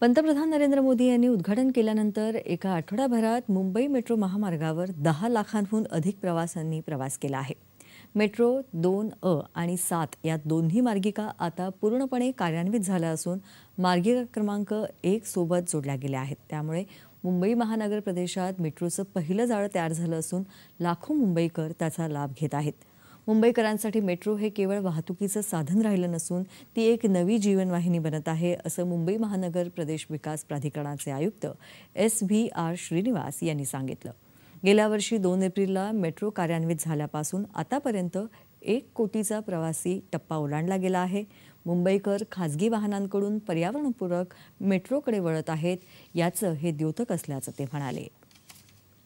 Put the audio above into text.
पंतप्रधान नरेंद्र मोदी यांनी उद्घाटन केल्यानंतर एका आठवड्याभरात मुंबई मेट्रो महामार्गावर दहा लाखांहून अधिक प्रवाशांनी प्रवास केला आहे मेट्रो दोन अ आणि सात या दोन्ही मार्गिका आता पूर्णपणे कार्यान्वित झाल्या असून मार्गिका क्रमांक एक सोबत जोडल्या गेल्या आहेत त्यामुळे मुंबई महानगर प्रदेशात मेट्रोचं पहिलं जाळं तयार झालं असून लाखो मुंबईकर त्याचा लाभ घेत आहेत मुंबईकरांसाठी मेट्रो हे केवळ वाहतुकीचं साधन राहिलं नसून ती एक नवी जीवनवाहिनी बनत आहे असं मुंबई महानगर प्रदेश विकास प्राधिकरणाचे आयुक्त एस व्ही आर श्रीनिवास यांनी सांगितलं गेल्या वर्षी दोन एप्रिलला मेट्रो कार्यान्वित झाल्यापासून आतापर्यंत एक कोटीचा प्रवासी टप्पा ओलांडला गेला आहे मुंबईकर खाजगी वाहनांकडून पर्यावरणपूरक मेट्रोकडे वळत आहेत याचं हे द्योतक असल्याचं ते म्हणाले